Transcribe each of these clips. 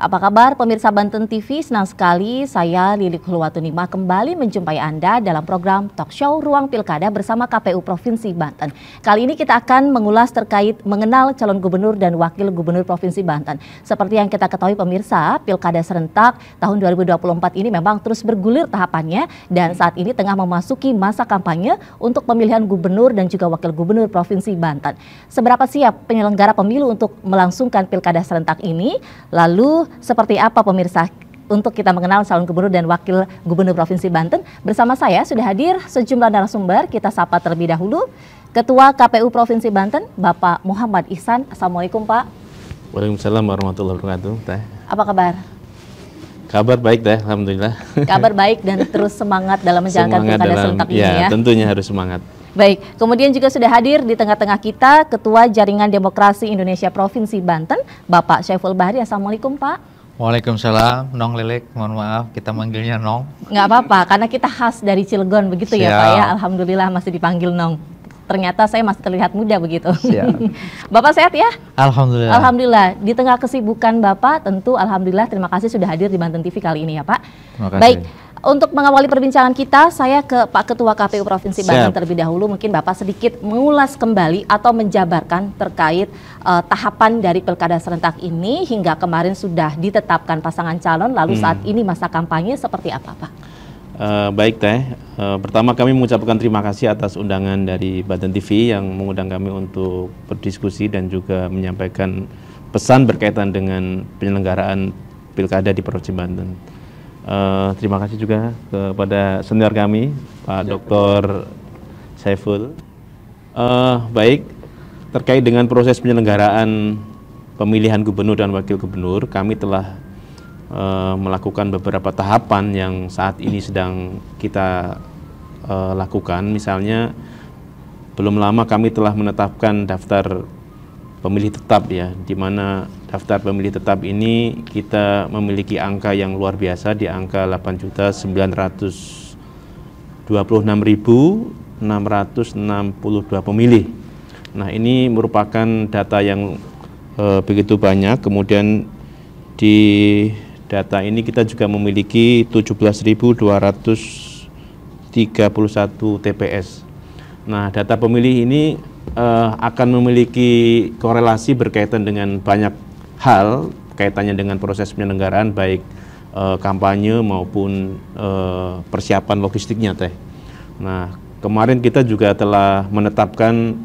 Apa kabar pemirsa Banten TV? Senang sekali saya Lili Hulwatunima kembali menjumpai Anda dalam program Talk Show Ruang Pilkada bersama KPU Provinsi Banten. Kali ini kita akan mengulas terkait mengenal calon gubernur dan wakil gubernur Provinsi Banten. Seperti yang kita ketahui pemirsa, Pilkada serentak tahun 2024 ini memang terus bergulir tahapannya dan saat ini tengah memasuki masa kampanye untuk pemilihan gubernur dan juga wakil gubernur Provinsi Banten. Seberapa siap penyelenggara pemilu untuk melangsungkan Pilkada serentak ini? Lalu seperti apa pemirsa? Untuk kita mengenal calon gubernur dan wakil gubernur Provinsi Banten, bersama saya sudah hadir sejumlah narasumber. Kita sapa terlebih dahulu Ketua KPU Provinsi Banten, Bapak Muhammad Ihsan. Assalamualaikum Pak. Waalaikumsalam warahmatullahi wabarakatuh. Teh. Apa kabar? Kabar baik deh, alhamdulillah. Kabar baik dan terus semangat dalam menjalankan pilkada serentak ini ya, ya. Tentunya harus semangat. Baik, kemudian juga sudah hadir di tengah-tengah kita Ketua Jaringan Demokrasi Indonesia Provinsi Banten, Bapak Syaiful Bahri. Assalamualaikum Pak. Waalaikumsalam, Nong Lilik, mohon maaf kita manggilnya Nong. Nggak apa-apa, karena kita khas dari Cilegon begitu Siap. ya Pak ya, Alhamdulillah masih dipanggil Nong. Ternyata saya masih terlihat muda begitu. Siap. Bapak sehat ya? Alhamdulillah. Alhamdulillah, di tengah kesibukan Bapak tentu Alhamdulillah terima kasih sudah hadir di Banten TV kali ini ya Pak. Terima kasih. Baik, untuk mengawali perbincangan kita, saya ke Pak Ketua KPU Provinsi Banten terlebih dahulu. Mungkin Bapak sedikit mengulas kembali atau menjabarkan terkait uh, tahapan dari pilkada serentak ini hingga kemarin sudah ditetapkan pasangan calon. Lalu hmm. saat ini masa kampanye seperti apa, Pak? Uh, baik teh. Uh, pertama kami mengucapkan terima kasih atas undangan dari Banten TV yang mengundang kami untuk berdiskusi dan juga menyampaikan pesan berkaitan dengan penyelenggaraan pilkada di Provinsi Banten. Uh, terima kasih juga kepada senior kami Pak ya, Dr. Saiful. Uh, baik, terkait dengan proses penyelenggaraan pemilihan gubernur dan wakil gubernur, kami telah uh, melakukan beberapa tahapan yang saat ini sedang kita uh, lakukan. Misalnya, belum lama kami telah menetapkan daftar pemilih tetap ya, di mana daftar pemilih tetap ini kita memiliki angka yang luar biasa di angka 8.926.662 pemilih. Nah, ini merupakan data yang e, begitu banyak. Kemudian di data ini kita juga memiliki 17.231 TPS. Nah, data pemilih ini e, akan memiliki korelasi berkaitan dengan banyak hal kaitannya dengan proses penyelenggaraan baik e, kampanye maupun e, persiapan logistiknya teh. Nah kemarin kita juga telah menetapkan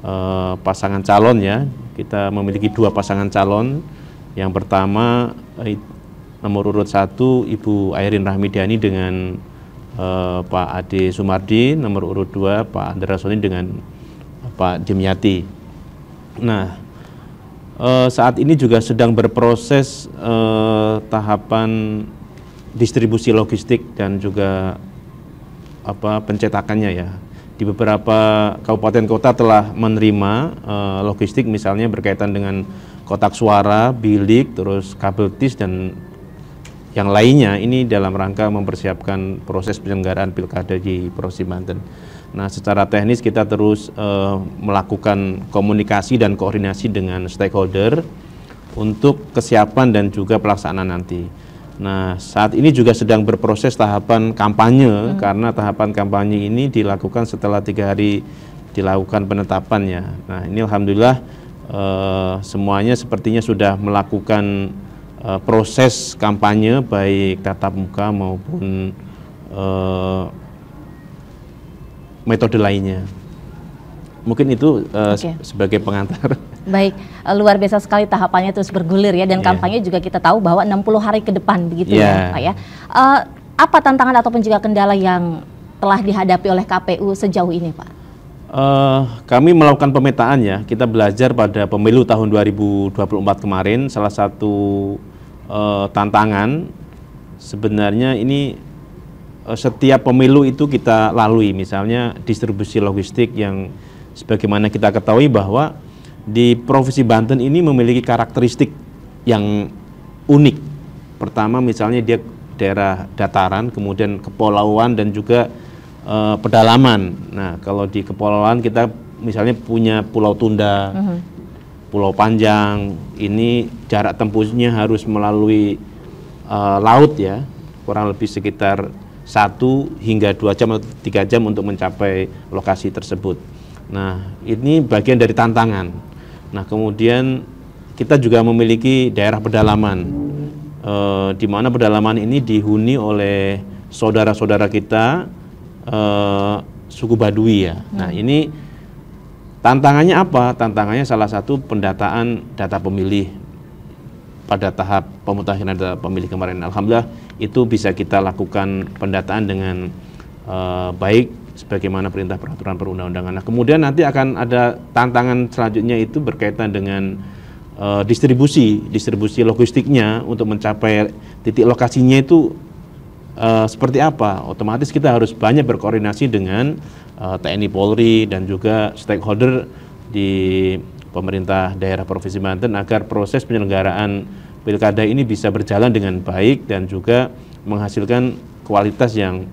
e, pasangan calon ya. Kita memiliki dua pasangan calon. Yang pertama nomor urut satu Ibu Airin Rahmidiani dengan e, Pak Ade Sumardi, nomor urut dua Pak Andra Soni dengan Pak Dimyati. Nah uh, saat ini juga sedang berproses uh, tahapan distribusi logistik dan juga apa pencetakannya ya di beberapa kabupaten kota telah menerima uh, logistik misalnya berkaitan dengan kotak suara, bilik, terus kabel tis dan yang lainnya ini dalam rangka mempersiapkan proses penyelenggaraan pilkada di Provinsi Banten. Nah, secara teknis kita terus uh, melakukan komunikasi dan koordinasi dengan stakeholder untuk kesiapan dan juga pelaksanaan nanti. Nah, saat ini juga sedang berproses tahapan kampanye hmm. karena tahapan kampanye ini dilakukan setelah tiga hari dilakukan penetapannya. Nah, ini alhamdulillah uh, semuanya sepertinya sudah melakukan uh, proses kampanye baik tatap muka maupun uh, metode lainnya. Mungkin itu uh, eh, okay. sebagai pengantar. Baik, eh, luar biasa sekali tahapannya terus bergulir ya dan yeah. kampanye juga kita tahu bahwa 60 hari ke depan begitu yeah. ya iya. Pak ya. Uh, apa tantangan ataupun juga kendala yang telah dihadapi oleh KPU sejauh ini Pak? Uh, kami melakukan pemetaan ya, kita belajar pada pemilu tahun 2024 kemarin salah satu uh, tantangan sebenarnya ini Eh, setiap pemilu itu kita lalui misalnya distribusi logistik yang sebagaimana kita ketahui bahwa di provinsi Banten ini memiliki karakteristik yang unik pertama misalnya dia daerah dataran kemudian kepulauan dan juga e, pedalaman nah kalau di kepulauan kita misalnya punya Pulau Tunda uh mhm. -huh. Pulau Panjang ini jarak tempuhnya harus melalui e, laut ya kurang lebih sekitar satu hingga dua jam atau tiga jam untuk mencapai lokasi tersebut. Nah, ini bagian dari tantangan. Nah, kemudian kita juga memiliki daerah pedalaman, e, di mana pedalaman ini dihuni oleh saudara-saudara kita e, suku Baduy ya. Nah, ini tantangannya apa? Tantangannya salah satu pendataan data pemilih pada tahap pemutakhiran data pemilih kemarin alhamdulillah itu bisa kita lakukan pendataan dengan uh, baik sebagaimana perintah peraturan perundang-undangan. Nah, kemudian nanti akan ada tantangan selanjutnya itu berkaitan dengan uh, distribusi, distribusi logistiknya untuk mencapai titik lokasinya itu uh, seperti apa. Otomatis kita harus banyak berkoordinasi dengan uh, TNI Polri dan juga stakeholder di pemerintah daerah Provinsi Banten agar proses penyelenggaraan pilkada ini bisa berjalan dengan baik dan juga menghasilkan kualitas yang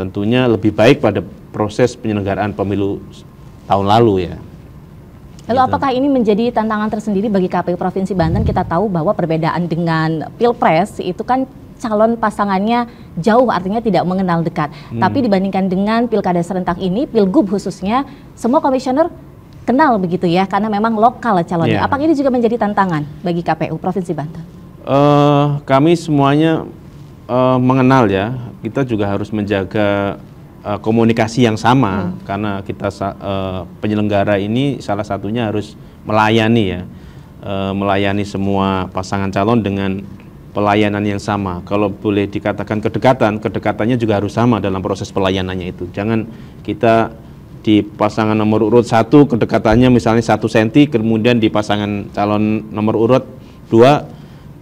tentunya lebih baik pada proses penyelenggaraan pemilu tahun lalu ya. Lalu gitu. apakah ini menjadi tantangan tersendiri bagi KPU Provinsi Banten? Kita tahu bahwa perbedaan dengan Pilpres itu kan calon pasangannya jauh artinya tidak mengenal dekat. Hmm. Tapi dibandingkan dengan pilkada serentak ini, pilgub khususnya, semua komisioner kenal begitu ya, karena memang lokal calonnya. Yeah. Apakah ini juga menjadi tantangan bagi KPU Provinsi Banten? Uh, kami semuanya uh, mengenal ya, kita juga harus menjaga uh, komunikasi yang sama hmm. karena kita uh, penyelenggara ini salah satunya harus melayani ya, uh, melayani semua pasangan calon dengan pelayanan yang sama. Kalau boleh dikatakan kedekatan, kedekatannya juga harus sama dalam proses pelayanannya itu. Jangan kita di pasangan nomor urut satu kedekatannya misalnya satu senti, kemudian di pasangan calon nomor urut dua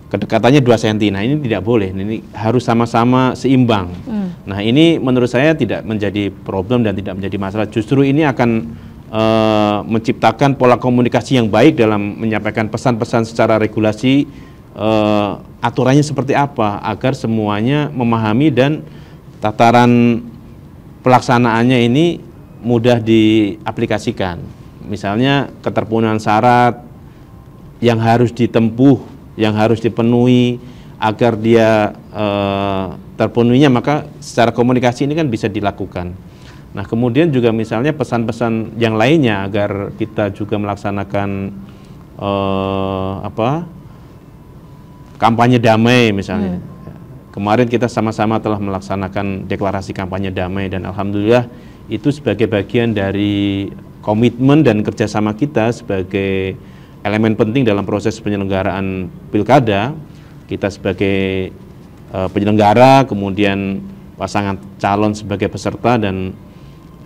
kedekatannya dua senti. Nah, ini tidak boleh. Ini harus sama-sama seimbang. Hmm. Nah, ini menurut saya tidak menjadi problem dan tidak menjadi masalah. Justru ini akan e, menciptakan pola komunikasi yang baik dalam menyampaikan pesan-pesan secara regulasi e, aturannya seperti apa agar semuanya memahami dan tataran pelaksanaannya ini mudah diaplikasikan. Misalnya keterpenuhan syarat yang harus ditempuh, yang harus dipenuhi agar dia e, terpenuhinya maka secara komunikasi ini kan bisa dilakukan. Nah, kemudian juga misalnya pesan-pesan yang lainnya agar kita juga melaksanakan e, apa? kampanye damai misalnya. Hmm. Kemarin kita sama-sama telah melaksanakan deklarasi kampanye damai dan alhamdulillah itu sebagai bagian dari komitmen dan kerjasama kita sebagai elemen penting dalam proses penyelenggaraan pilkada kita sebagai uh, penyelenggara kemudian pasangan calon sebagai peserta dan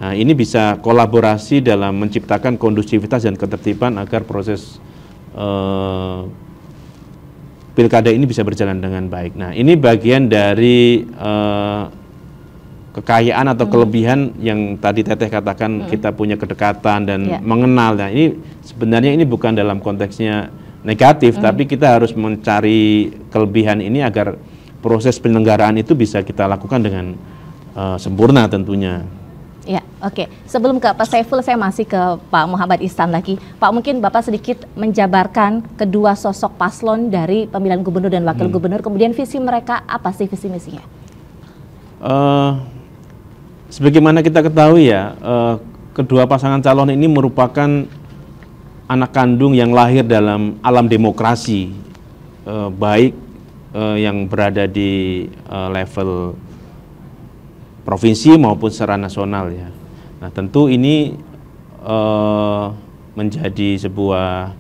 uh, ini bisa kolaborasi dalam menciptakan kondusivitas dan ketertiban agar proses uh, pilkada ini bisa berjalan dengan baik. Nah ini bagian dari uh, kekayaan atau hmm. kelebihan yang tadi Teteh katakan hmm. kita punya kedekatan dan yeah. mengenal. Nah, ini sebenarnya ini bukan dalam konteksnya negatif, hmm. tapi kita harus mencari kelebihan ini agar proses penyelenggaraan itu bisa kita lakukan dengan uh, sempurna tentunya. Ya, oke. Okay. Sebelum ke Pak Saiful, saya masih ke Pak Muhammad Istan lagi. Pak, mungkin Bapak sedikit menjabarkan kedua sosok paslon dari pemilihan gubernur dan wakil hmm. gubernur, kemudian visi mereka apa sih visi misinya? Uh, eh, sebagaimana kita ketahui ya, eh, kedua pasangan calon ini merupakan anak kandung yang lahir dalam alam demokrasi, eh, baik eh, yang berada di eh, level provinsi maupun secara nasional ya. Nah tentu ini eh, menjadi sebuah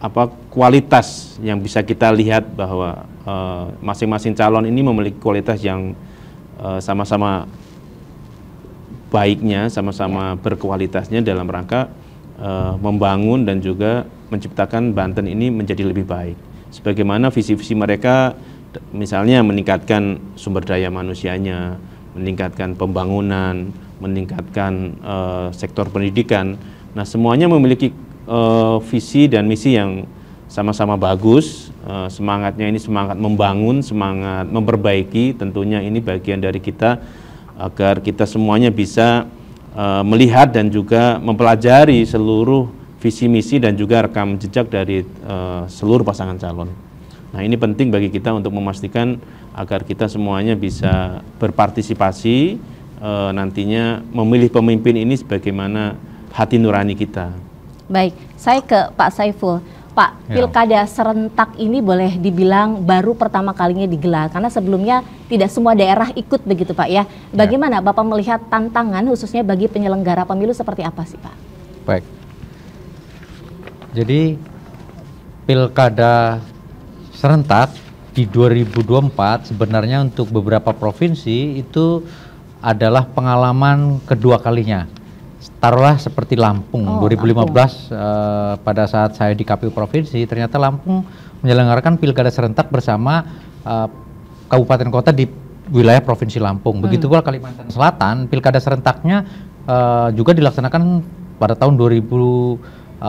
apa kualitas yang bisa kita lihat bahwa eh, masing-masing uh, masing -masing calon ini memiliki kualitas yang Eh, sama-sama baiknya, sama-sama ya. berkualitasnya dalam rangka eh, membangun dan juga menciptakan Banten ini menjadi lebih baik. Sebagaimana visi-visi mereka misalnya meningkatkan sumber daya manusianya, meningkatkan pembangunan, meningkatkan uh, sektor pendidikan. Nah, semuanya memiliki uh, visi dan misi yang sama-sama bagus Eh, semangatnya ini semangat membangun, semangat memperbaiki. Tentunya ini bagian dari kita agar kita semuanya bisa eh, melihat dan juga mempelajari seluruh visi misi dan juga rekam jejak dari eh, seluruh pasangan calon. Nah, ini penting bagi kita untuk memastikan agar kita semuanya bisa berpartisipasi nantinya memilih pemimpin ini sebagaimana hati nurani kita. Baik, saya ke Pak Saiful. Pak, ya. pilkada serentak ini boleh dibilang baru pertama kalinya digelar karena sebelumnya tidak semua daerah ikut begitu Pak ya. ya. Bagaimana ya. Bapak melihat tantangan khususnya bagi penyelenggara pemilu seperti apa sih Pak? Baik. Jadi pilkada serentak di 2024 sebenarnya untuk beberapa provinsi itu adalah pengalaman kedua kalinya taruhlah seperti Lampung oh, 2015 Lampung. Uh, pada saat saya di KPU provinsi ternyata Lampung menyelenggarakan pilkada serentak bersama uh, kabupaten kota di wilayah provinsi Lampung. Hmm. Begitu pula Kalimantan Selatan pilkada serentaknya uh, juga dilaksanakan pada tahun 2015.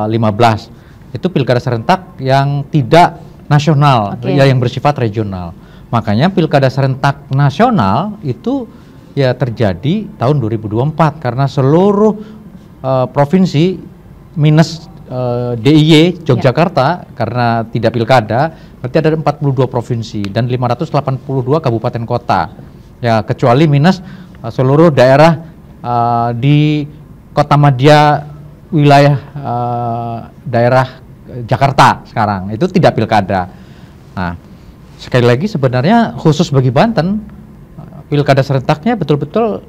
Itu pilkada serentak yang tidak nasional okay. ya yang bersifat regional. Makanya pilkada serentak nasional itu ya terjadi tahun 2024 karena seluruh uh, provinsi minus uh, eh, DIY Yogyakarta ya. karena tidak pilkada berarti ada 42 provinsi dan 582 kabupaten kota ya kecuali minus uh, seluruh daerah uh, di kota Madia wilayah uh, daerah Jakarta sekarang itu tidak pilkada nah sekali lagi sebenarnya khusus bagi Banten pilkada serentaknya betul-betul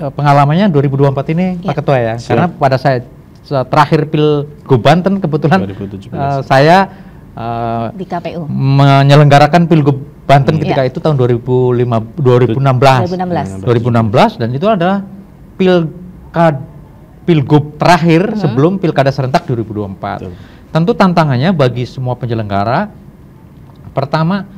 eh, pengalamannya 2024 ini ya. Pak iya. Ketua ya. Siap. Karena pada saya terakhir Pilgub Banten kebetulan 2017. Uh, eh, saya uh, di KPU menyelenggarakan Pilgub Banten hmm. ketika ya. itu tahun 2005 2016. 2016. 2016 dan itu adalah pilkad Pilgub terakhir hmm. sebelum Pilkada serentak 2024. Betul. Tentu tantangannya bagi semua penyelenggara pertama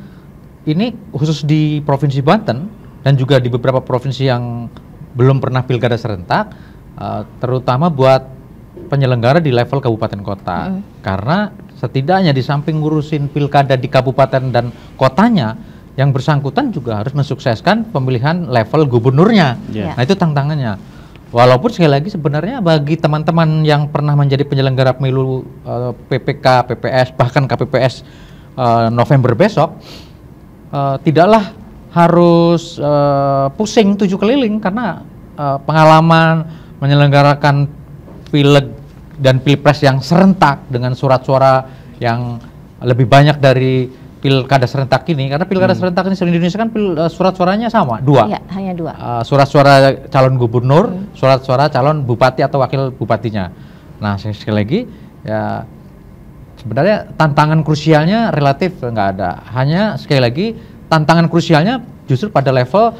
ini khusus di Provinsi Banten dan juga di beberapa provinsi yang belum pernah pilkada serentak, uh, terutama buat penyelenggara di level kabupaten kota, mm. karena setidaknya di samping ngurusin pilkada di kabupaten dan kotanya, yang bersangkutan juga harus mensukseskan pemilihan level gubernurnya. Yeah. Nah itu tantangannya. Walaupun sekali lagi sebenarnya bagi teman-teman yang pernah menjadi penyelenggara pemilu uh, eh, PPK, PPS bahkan KPPS uh, eh, November besok uh, tidaklah harus uh, pusing tujuh keliling karena uh, pengalaman menyelenggarakan pileg dan pilpres yang serentak dengan surat suara yang lebih banyak dari pilkada serentak ini karena pilkada hmm. serentak ini di Indonesia kan pil, uh, eh, surat suaranya sama dua ya, hanya dua uh, surat suara calon gubernur hmm. surat suara calon bupati atau wakil bupatinya nah sekali lagi ya sebenarnya tantangan krusialnya relatif nggak ada hanya sekali lagi tantangan krusialnya justru pada level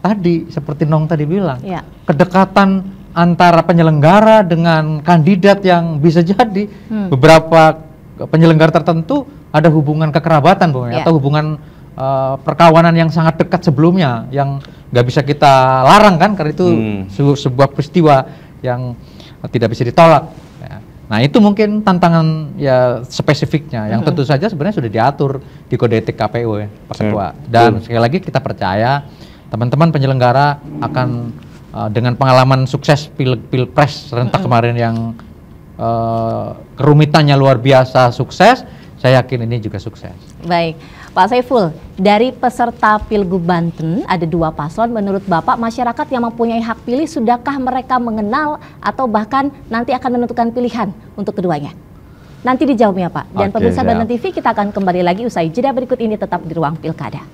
tadi seperti Nong tadi bilang ya. kedekatan antara penyelenggara dengan kandidat yang bisa jadi hmm. beberapa penyelenggara tertentu ada hubungan kekerabatan ya. Iya. atau hubungan uh, perkawanan yang sangat dekat sebelumnya yang nggak bisa kita larang kan karena itu hmm. sebuah peristiwa yang tidak bisa ditolak Nah itu mungkin tantangan ya spesifiknya yang tentu saja sebenarnya sudah diatur di kode etik KPU ya Pak iya. Ketua Dan sekali lagi kita percaya teman-teman penyelenggara akan uh, dengan pengalaman sukses pil pilpres rentak kemarin yang uh, kerumitannya luar biasa sukses, saya yakin ini juga sukses. Baik. Pak Saiful, dari peserta Pilgub Banten ada dua paslon menurut Bapak masyarakat yang mempunyai hak pilih sudahkah mereka mengenal atau bahkan nanti akan menentukan pilihan untuk keduanya? Nanti dijawabnya Pak. Dan pemirsa Banten TV kita akan kembali lagi usai jeda berikut ini tetap di ruang pilkada.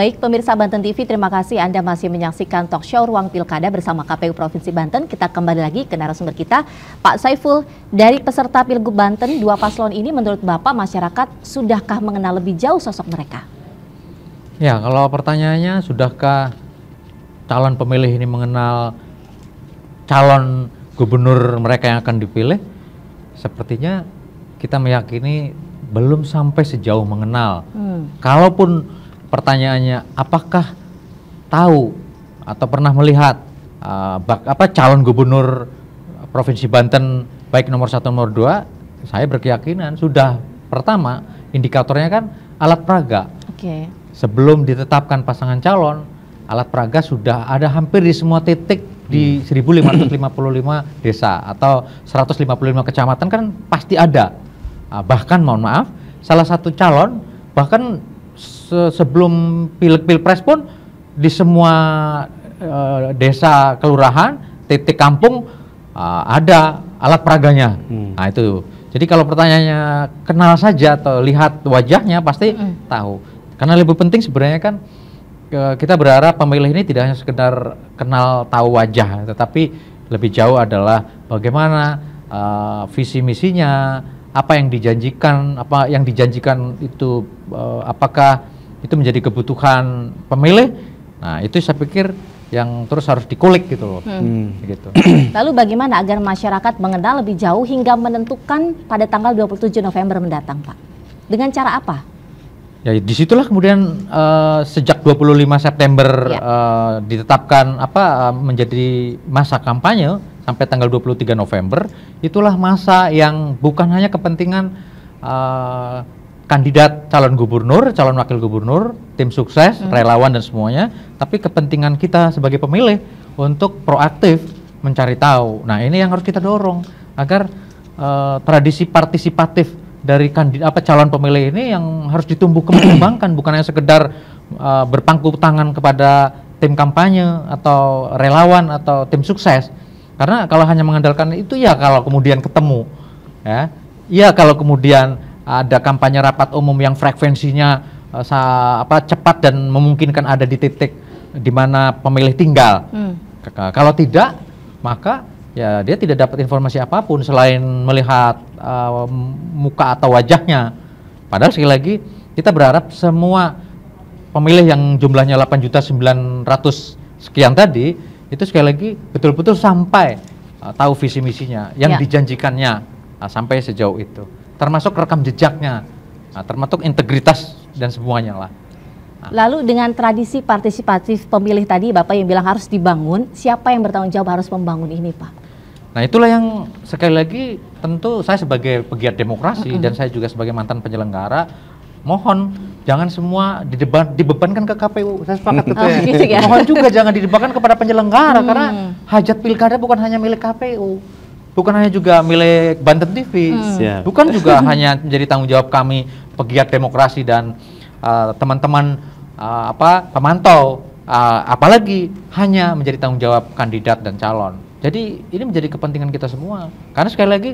Baik pemirsa Banten TV, terima kasih Anda masih menyaksikan talk show Ruang Pilkada bersama KPU Provinsi Banten. Kita kembali lagi ke narasumber kita, Pak Saiful. Dari peserta Pilgub Banten, dua paslon ini menurut Bapak masyarakat sudahkah mengenal lebih jauh sosok mereka? Ya, kalau pertanyaannya sudahkah calon pemilih ini mengenal calon gubernur mereka yang akan dipilih? Sepertinya kita meyakini belum sampai sejauh mengenal. Hmm. Kalaupun pertanyaannya apakah tahu atau pernah melihat uh, bak, apa calon gubernur provinsi Banten baik nomor satu nomor dua saya berkeyakinan sudah pertama indikatornya kan alat peraga okay. sebelum ditetapkan pasangan calon alat peraga sudah ada hampir di semua titik di 1555 hmm. desa atau 155 kecamatan kan pasti ada ah, bahkan mohon maaf salah satu calon bahkan se sebelum pilek pilpres pun di semua uh, desa kelurahan, titik kampung uh, ada alat peraganya. Hmm. Nah itu. Jadi kalau pertanyaannya kenal saja atau lihat wajahnya pasti hmm. tahu. Karena lebih penting sebenarnya kan kita berharap pemilih ini tidak hanya sekedar kenal tahu wajah, tetapi lebih jauh adalah bagaimana uh, visi misinya, apa yang dijanjikan, apa yang dijanjikan itu uh, apakah itu menjadi kebutuhan pemilih. Nah, itu saya pikir yang terus harus dikulik gitu loh. Hmm. hmm. Gitu. Lalu bagaimana agar masyarakat mengenal lebih jauh hingga menentukan pada tanggal 27 November mendatang, Pak? Dengan cara apa? Ya disitulah kemudian uh, sejak 25 September ya. uh, ditetapkan apa uh, menjadi masa kampanye sampai tanggal 23 November itulah masa yang bukan hanya kepentingan uh, kandidat calon gubernur, calon wakil gubernur, tim sukses, hmm. relawan dan semuanya, tapi kepentingan kita sebagai pemilih untuk proaktif mencari tahu. Nah, ini yang harus kita dorong agar uh, tradisi partisipatif dari kandidat apa calon pemilih ini yang harus ditumbuh kembangkan bukan hanya sekedar uh, berpangku tangan kepada tim kampanye atau relawan atau tim sukses. Karena kalau hanya mengandalkan itu ya kalau kemudian ketemu ya. Ya kalau kemudian ada kampanye rapat umum yang frekuensinya uh, apa cepat dan memungkinkan ada di titik di mana pemilih tinggal. Hmm. Kalau tidak, maka ya dia tidak dapat informasi apapun selain melihat uh, muka atau wajahnya. Padahal sekali lagi kita berharap semua pemilih yang jumlahnya 8 juta 900 sekian tadi itu sekali lagi betul-betul sampai uh, tahu visi misinya yang ya. dijanjikannya uh, sampai sejauh itu termasuk rekam jejaknya, nah, termasuk integritas dan semuanya lah. Nah. Lalu dengan tradisi partisipatif pemilih tadi Bapak yang bilang harus dibangun, siapa yang bertanggung jawab harus membangun ini Pak? Nah itulah yang sekali lagi tentu saya sebagai pegiat demokrasi dan saya juga sebagai mantan penyelenggara mohon jangan semua dideban, dibebankan ke KPU. Saya sepakat itu. Oh, gitu ya. Mohon juga jangan dibebankan kepada penyelenggara hmm. karena hajat pilkada bukan hanya milik KPU bukan hanya juga milik Banten TV, hmm. Ya. bukan juga hanya menjadi tanggung jawab kami pegiat demokrasi dan eh, teman-teman uh, uh, apa pemantau, uh, apalagi hanya menjadi tanggung jawab kandidat dan calon. Jadi ini menjadi kepentingan kita semua, karena sekali lagi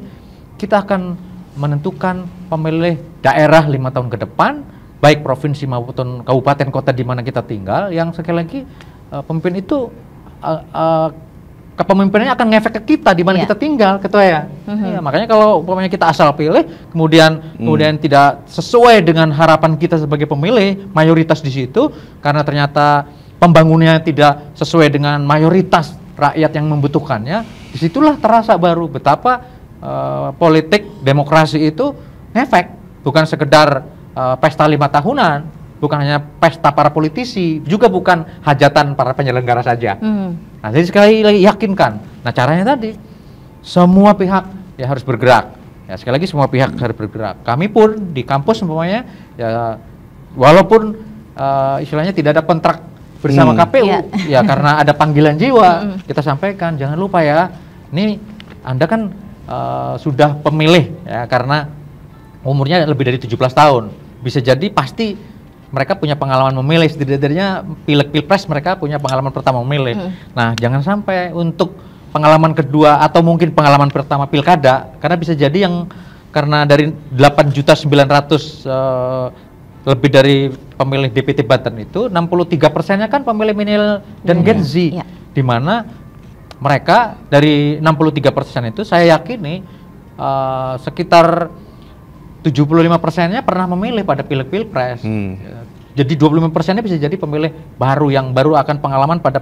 kita akan menentukan pemilih daerah lima tahun ke depan, baik provinsi maupun kabupaten kota di mana kita tinggal, yang sekali lagi uh, pemimpin itu uh, uh, kepemimpinannya akan ngefek ke kita di mana yeah. kita tinggal ketua gitu ya. Mm-hmm. ya makanya kalau umpamanya kita asal pilih kemudian mm. kemudian tidak sesuai dengan harapan kita sebagai pemilih mayoritas di situ karena ternyata pembangunannya tidak sesuai dengan mayoritas rakyat yang membutuhkannya disitulah terasa baru betapa uh, politik demokrasi itu ngefek bukan sekedar uh, pesta lima tahunan bukan hanya pesta para politisi, juga bukan hajatan para penyelenggara saja. Hmm. Nah, jadi sekali lagi yakinkan. Nah, caranya tadi semua pihak ya harus bergerak. Ya, sekali lagi semua pihak harus bergerak. Kami pun di kampus semuanya ya walaupun uh, istilahnya tidak ada kontrak bersama hmm. KPU yeah. ya karena ada panggilan jiwa, hmm. kita sampaikan jangan lupa ya. Ini Anda kan uh, sudah pemilih ya karena umurnya lebih dari 17 tahun. Bisa jadi pasti mereka punya pengalaman memilih setidaknya pilek pilpres mereka punya pengalaman pertama memilih. Hmm. Nah, jangan sampai untuk pengalaman kedua atau mungkin pengalaman pertama pilkada karena bisa jadi yang karena dari 8 juta 900 uh, eh, lebih dari pemilih DPT Banten itu 63 persennya kan pemilih milenial dan Gen Z, yeah. di mana mereka dari 63 persen itu saya yakini uh, sekitar 75 persennya pernah memilih pada pilek pilpres. Hmm. Ya, jadi 25 persennya bisa jadi pemilih baru yang baru akan pengalaman pada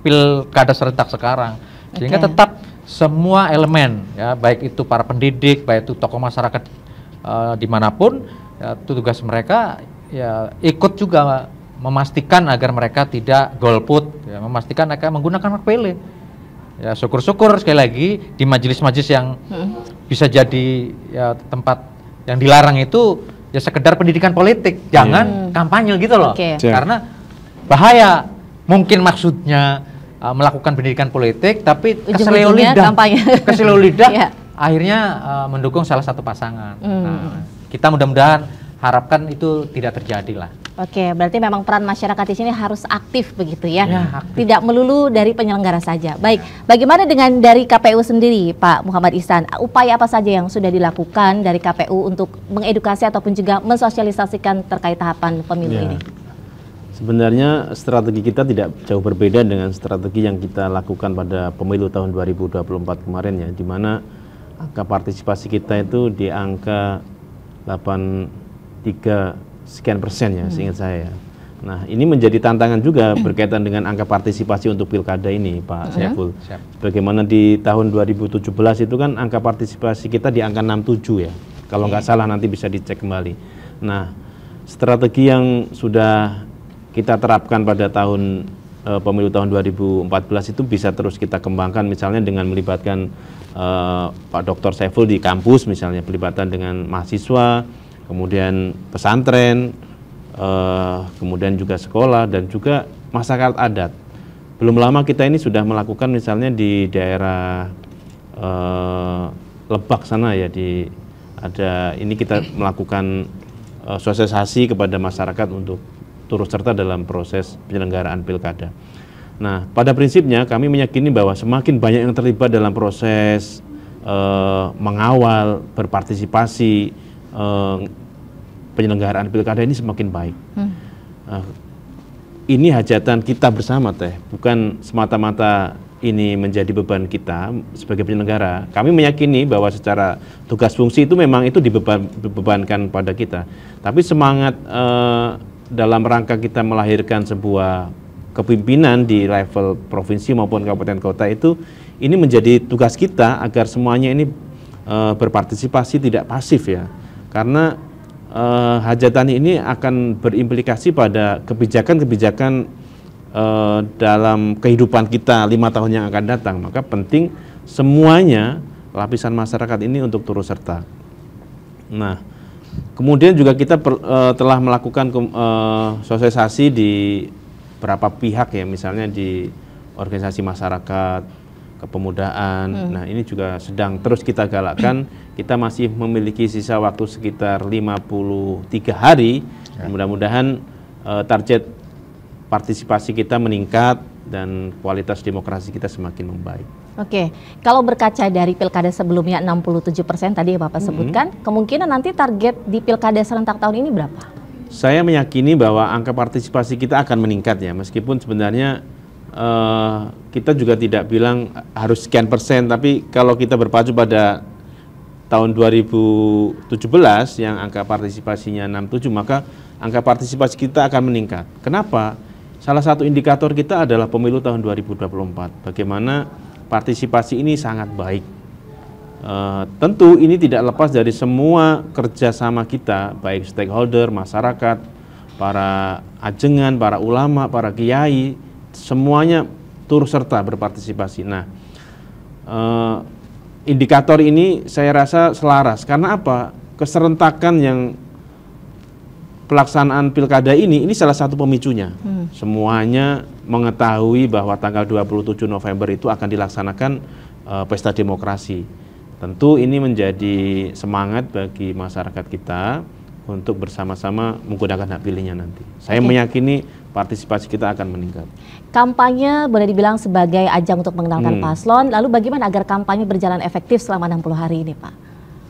pilkada serentak sekarang. Sehingga okay. tetap semua elemen, ya baik itu para pendidik, baik itu tokoh masyarakat uh, dimanapun, ya, itu tugas mereka ya ikut juga memastikan agar mereka tidak golput, ya, memastikan mereka menggunakan hak pilih. Ya syukur-syukur sekali lagi di majelis-majelis yang hmm. bisa jadi ya, tempat yang dilarang itu ya sekedar pendidikan politik, jangan yeah. kampanye gitu loh. Okay. Karena bahaya mungkin maksudnya uh, melakukan pendidikan politik tapi keselio lidah. keselio lidah yeah. akhirnya uh, mendukung salah satu pasangan. Mm. Nah, kita mudah-mudahan harapkan itu tidak terjadi lah. Oke, berarti memang peran masyarakat di sini harus aktif begitu ya. ya aktif. Tidak melulu dari penyelenggara saja. Baik, ya. bagaimana dengan dari KPU sendiri, Pak Muhammad Ihsan? Upaya apa saja yang sudah dilakukan dari KPU untuk mengedukasi ataupun juga mensosialisasikan terkait tahapan pemilu ya. ini? Sebenarnya strategi kita tidak jauh berbeda dengan strategi yang kita lakukan pada pemilu tahun 2024 kemarin ya, di mana angka partisipasi kita itu di angka 83 sekian persen ya, hmm. seingat saya. Nah, ini menjadi tantangan juga berkaitan dengan angka partisipasi untuk pilkada ini, Pak iya. Saiful. Bagaimana di tahun 2017 itu kan angka partisipasi kita di angka 67 ya. Kalau nggak iya. salah nanti bisa dicek kembali. Nah, strategi yang sudah kita terapkan pada tahun e, pemilu tahun 2014 itu bisa terus kita kembangkan misalnya dengan melibatkan e, Pak Dr. Saiful di kampus misalnya, pelibatan dengan mahasiswa, kemudian pesantren, uh, kemudian juga sekolah dan juga masyarakat adat. Belum lama kita ini sudah melakukan misalnya di daerah uh, Lebak sana ya di ada ini kita melakukan uh, sosialisasi kepada masyarakat untuk turut serta dalam proses penyelenggaraan pilkada. Nah, pada prinsipnya kami meyakini bahwa semakin banyak yang terlibat dalam proses mengawal, berpartisipasi, penyelenggaraan pilkada ini semakin baik. Hmm. Uh, ini hajatan kita bersama teh, bukan semata-mata ini menjadi beban kita sebagai penyelenggara. Kami meyakini bahwa secara tugas fungsi itu memang itu dibebankan pada kita. Tapi semangat uh, dalam rangka kita melahirkan sebuah kepimpinan di level provinsi maupun kabupaten kota itu ini menjadi tugas kita agar semuanya ini e, berpartisipasi tidak pasif ya karena Eh, hajatan ini akan berimplikasi pada kebijakan-kebijakan uh, dalam kehidupan kita lima tahun yang akan datang. Maka penting semuanya lapisan masyarakat ini untuk turut serta. Nah, kemudian juga kita per, uh, telah melakukan uh, sosialisasi di beberapa pihak ya, misalnya di organisasi masyarakat, kepemudaan. Hmm. Nah, ini juga sedang terus kita galakkan kita masih memiliki sisa waktu sekitar 53 hari. Ya. Mudah-mudahan uh, target partisipasi kita meningkat dan kualitas demokrasi kita semakin membaik. Oke, kalau berkaca dari pilkada sebelumnya 67 persen tadi ya Bapak -hmm. sebutkan, kemungkinan nanti target di pilkada serentak tahun ini berapa? Saya meyakini bahwa angka partisipasi kita akan meningkat ya, meskipun sebenarnya uh, kita juga tidak bilang harus sekian persen, tapi kalau kita berpacu pada tahun 2017 yang angka partisipasinya 67 maka angka partisipasi kita akan meningkat. Kenapa? Salah satu indikator kita adalah pemilu tahun 2024. Bagaimana partisipasi ini sangat baik. E, tentu ini tidak lepas dari semua kerjasama kita, baik stakeholder, masyarakat, para ajengan, para ulama, para kiai, semuanya turut serta berpartisipasi. Nah, e, indikator ini saya rasa selaras karena apa keserentakan yang pelaksanaan pilkada ini ini salah satu pemicunya hmm. semuanya mengetahui bahwa tanggal 27 November itu akan dilaksanakan e, pesta demokrasi tentu ini menjadi semangat bagi masyarakat kita untuk bersama-sama menggunakan hak pilihnya nanti. Saya okay. meyakini partisipasi kita akan meningkat. Kampanye boleh dibilang sebagai ajang untuk mengenalkan hmm. paslon. Lalu bagaimana agar kampanye berjalan efektif selama 60 hari ini, Pak?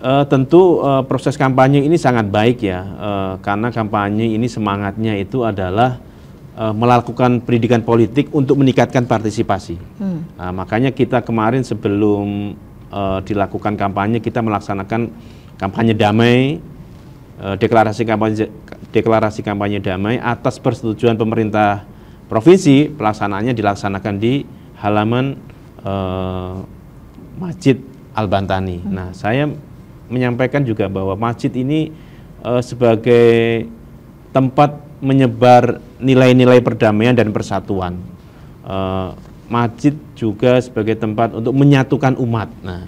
Uh, tentu uh, proses kampanye ini sangat baik ya, uh, karena kampanye ini semangatnya itu adalah uh, melakukan pendidikan politik untuk meningkatkan partisipasi. Hmm. Nah, makanya kita kemarin sebelum uh, dilakukan kampanye kita melaksanakan kampanye damai Eh, deklarasi kampanye deklarasi kampanye damai atas persetujuan pemerintah provinsi pelaksanaannya dilaksanakan di halaman eh, Masjid Al Bantani. Hmm. Nah, saya menyampaikan juga bahwa masjid ini eh, sebagai tempat menyebar nilai-nilai perdamaian dan persatuan. masjid juga sebagai tempat untuk menyatukan umat. Nah,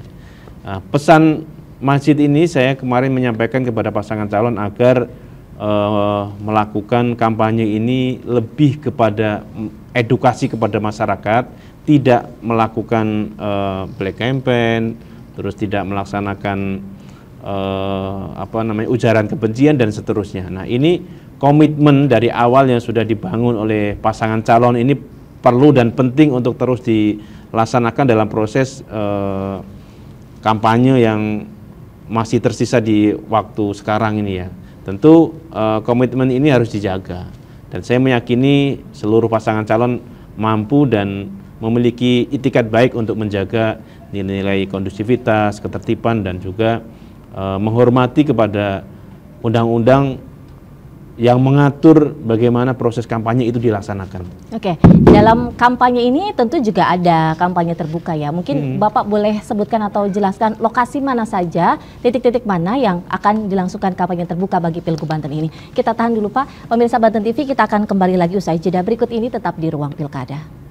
pesan masjid ini saya kemarin menyampaikan kepada pasangan calon agar uh, melakukan kampanye ini lebih kepada edukasi kepada masyarakat, tidak melakukan uh, black campaign, terus tidak melaksanakan uh, apa namanya ujaran kebencian dan seterusnya. Nah, ini komitmen dari awal yang sudah dibangun oleh pasangan calon ini perlu dan penting untuk terus dilaksanakan dalam proses uh, kampanye yang masih tersisa di waktu sekarang ini ya. Tentu uh, komitmen ini harus dijaga dan saya meyakini seluruh pasangan calon mampu dan memiliki itikat baik untuk menjaga nilai-nilai kondusivitas, ketertiban dan juga uh, menghormati kepada undang-undang yang mengatur bagaimana proses kampanye itu dilaksanakan. Oke, okay. dalam kampanye ini tentu juga ada kampanye terbuka ya. Mungkin hmm. Bapak boleh sebutkan atau jelaskan lokasi mana saja, titik-titik mana yang akan dilangsungkan kampanye terbuka bagi Pilgub Banten ini. Kita tahan dulu Pak, pemirsa Banten TV kita akan kembali lagi usai jeda berikut ini tetap di ruang pilkada.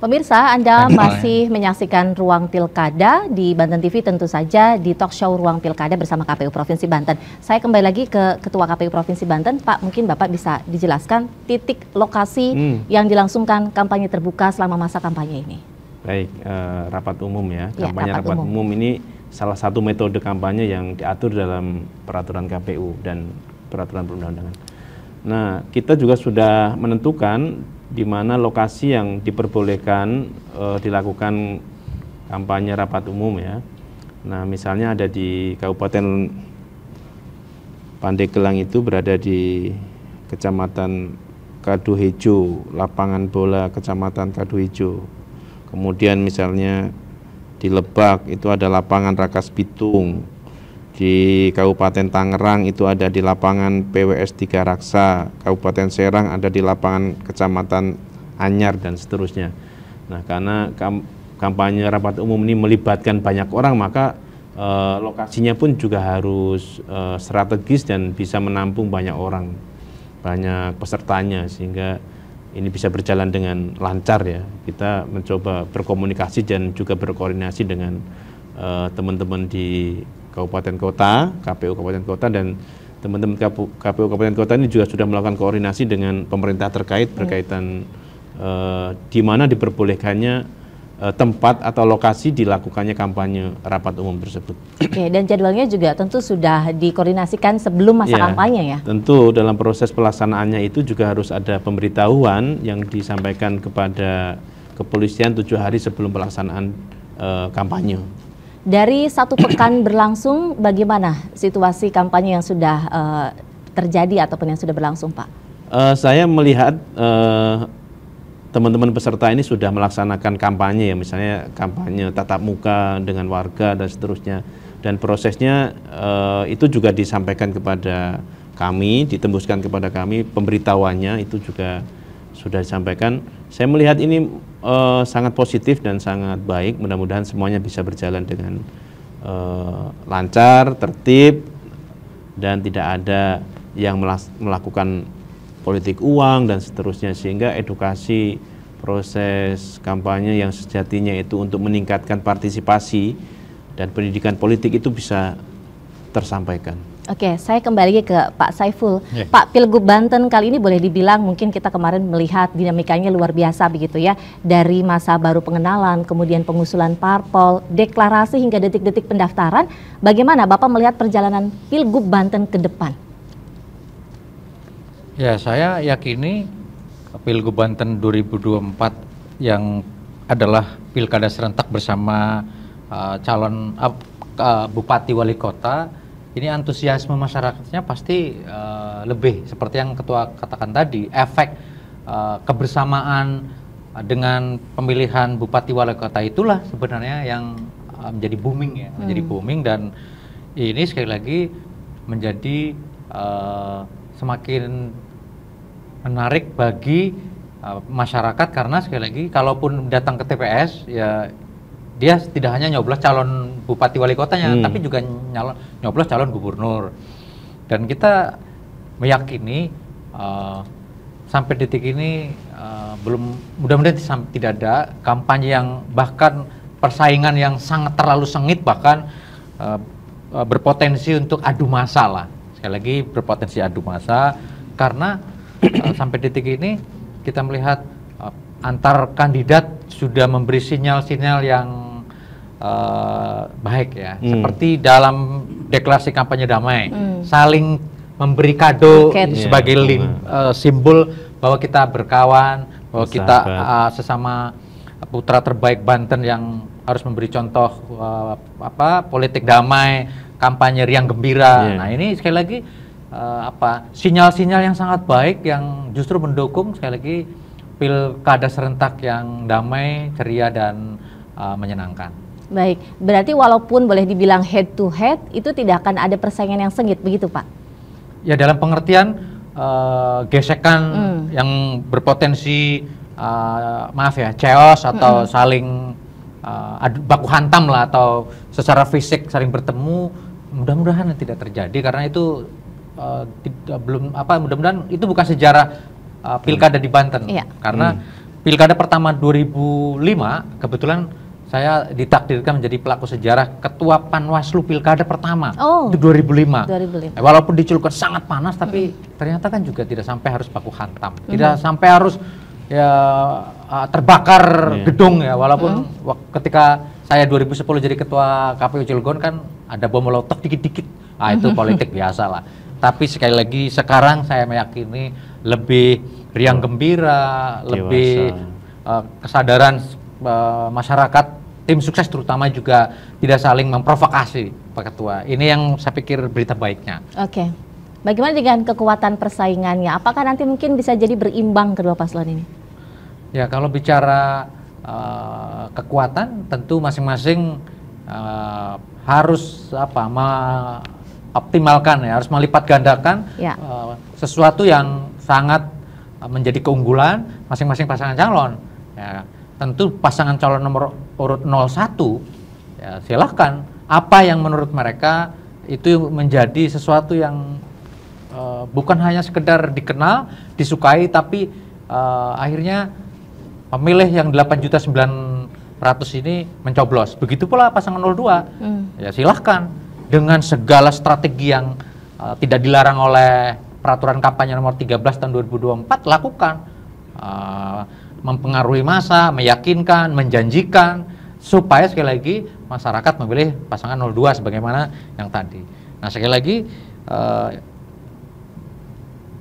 Pemirsa, Anda masih menyaksikan Ruang Pilkada di Banten TV tentu saja di talk show Ruang Pilkada bersama KPU Provinsi Banten. Saya kembali lagi ke Ketua KPU Provinsi Banten, Pak, mungkin Bapak bisa dijelaskan titik lokasi hmm. yang dilangsungkan kampanye terbuka selama masa kampanye ini. Baik, eh, rapat umum ya. Kampanye ya, rapat, rapat umum. umum ini salah satu metode kampanye yang diatur dalam peraturan KPU dan peraturan perundang-undangan. Nah, kita juga sudah menentukan di mana lokasi yang diperbolehkan e, dilakukan kampanye rapat umum ya. Nah, misalnya ada di Kabupaten Pandeglang itu berada di Kecamatan Kaduhejo, lapangan bola Kecamatan Kaduhejo. Kemudian misalnya di Lebak itu ada lapangan Rakas Bitung di Kabupaten Tangerang itu ada di lapangan PWS Tiga Raksa, Kabupaten Serang ada di lapangan Kecamatan Anyar dan seterusnya. Nah, karena kampanye rapat umum ini melibatkan banyak orang, maka e, lokasinya pun juga harus e, strategis dan bisa menampung banyak orang, banyak pesertanya sehingga ini bisa berjalan dengan lancar ya. Kita mencoba berkomunikasi dan juga berkoordinasi dengan eh, teman -teman di kabupaten kota, KPU kabupaten kota dan teman-teman KPU, KPU kabupaten kota ini juga sudah melakukan koordinasi dengan pemerintah terkait ya. berkaitan hmm. uh, di mana diperbolehkannya eh, tempat atau lokasi dilakukannya kampanye rapat umum tersebut. Oke, dan jadwalnya juga tentu sudah dikoordinasikan sebelum masa ya, kampanye ya. Tentu dalam proses pelaksanaannya itu juga harus ada pemberitahuan yang disampaikan kepada kepolisian tujuh hari sebelum pelaksanaan uh, kampanye. Dari satu pekan berlangsung, bagaimana situasi kampanye yang sudah uh, terjadi ataupun yang sudah berlangsung, Pak? Uh, saya melihat eh, teman-teman uh, peserta ini sudah melaksanakan kampanye ya, misalnya kampanye tatap muka dengan warga dan seterusnya. Dan prosesnya uh, itu juga disampaikan kepada kami, ditembuskan kepada kami, pemberitahuannya itu juga sudah disampaikan. Saya melihat ini uh, sangat positif dan sangat baik. Mudah-mudahan semuanya bisa berjalan dengan uh, lancar, tertib, dan tidak ada yang melakukan politik uang dan seterusnya sehingga edukasi proses kampanye yang sejatinya itu untuk meningkatkan partisipasi dan pendidikan politik itu bisa tersampaikan. Oke, saya kembali ke Pak Saiful. Yeah. Pak Pilgub Banten kali ini boleh dibilang mungkin kita kemarin melihat dinamikanya luar biasa begitu ya. Dari masa baru pengenalan, kemudian pengusulan parpol, deklarasi hingga detik-detik pendaftaran. Bagaimana Bapak melihat perjalanan Pilgub Banten ke depan? Ya, saya yakini Pilgub Banten 2024 yang adalah pilkada serentak bersama uh, calon uh, uh, bupati wali kota ini antusiasme masyarakatnya pasti uh, lebih seperti yang ketua katakan tadi efek uh, kebersamaan dengan pemilihan bupati wali kota itulah sebenarnya yang uh, menjadi booming ya hmm. menjadi booming dan ini sekali lagi menjadi uh, semakin menarik bagi uh, masyarakat karena sekali lagi kalaupun datang ke TPS ya dia tidak hanya nyoblos calon bupati wali kotanya, hmm. tapi juga nyalo, nyoblos calon gubernur. Dan kita meyakini uh, sampai detik ini uh, belum mudah-mudahan tidak ada kampanye yang bahkan persaingan yang sangat terlalu sengit bahkan uh, berpotensi untuk adu masalah Sekali lagi berpotensi adu masa karena uh, sampai detik ini kita melihat uh, antar kandidat sudah memberi sinyal-sinyal yang uh, baik ya. Hmm. Seperti dalam deklarasi kampanye damai, hmm. saling memberi kado Ket. sebagai yeah. lim, uh, simbol bahwa kita berkawan, bahwa kita uh, sesama putra terbaik Banten yang harus memberi contoh uh, apa politik damai, kampanye riang gembira. Yeah. Nah, ini sekali lagi uh, apa sinyal-sinyal yang sangat baik yang justru mendukung sekali lagi pilkada serentak yang damai, ceria dan uh, menyenangkan. Baik, berarti walaupun boleh dibilang head to head itu tidak akan ada persaingan yang sengit begitu, Pak? Ya dalam pengertian uh, gesekan mm. yang berpotensi uh, maaf ya, chaos atau mm -hmm. saling uh, adu, baku hantam lah atau secara fisik saling bertemu mudah-mudahan tidak terjadi karena itu uh, tidak belum apa mudah-mudahan itu bukan sejarah uh, pilkada di Banten. Iya. Karena mm. pilkada pertama 2005 kebetulan saya ditakdirkan menjadi pelaku sejarah ketua Panwaslu Pilkada pertama oh, itu 2005. 2005. Eh, walaupun diculukan sangat panas tapi hmm. ternyata kan juga tidak sampai harus baku hantam. Hmm. Tidak sampai harus ya eh, terbakar yeah. gedung ya walaupun hmm. ketika saya 2010 jadi ketua KPU Cilegon kan ada bom molotov dikit-dikit. Ah itu politik biasa lah. Tapi sekali lagi sekarang saya meyakini lebih riang gembira, Dewasa. lebih uh, kesadaran masyarakat tim sukses terutama juga tidak saling memprovokasi Pak Ketua. Ini yang saya pikir berita baiknya. Oke. Bagaimana dengan kekuatan persaingannya? Apakah nanti mungkin bisa jadi berimbang kedua paslon ini? Ya, kalau bicara uh, kekuatan tentu masing-masing uh, harus apa? optimalkan ya, harus melipat gandakan ya. uh, sesuatu yang sangat menjadi keunggulan masing-masing pasangan calon. Ya tentu pasangan calon nomor urut 01 ya silahkan apa yang menurut mereka itu menjadi sesuatu yang uh, bukan hanya sekedar dikenal, disukai tapi uh, akhirnya pemilih yang 8 juta 900 ini mencoblos. Begitu pula pasangan 02. Hmm. Ya silahkan dengan segala strategi yang uh, tidak dilarang oleh peraturan kampanye nomor 13 tahun 2024 lakukan. Uh, mempengaruhi masa, meyakinkan, menjanjikan supaya sekali lagi masyarakat memilih pasangan 02 sebagaimana yang tadi. Nah, sekali lagi eh,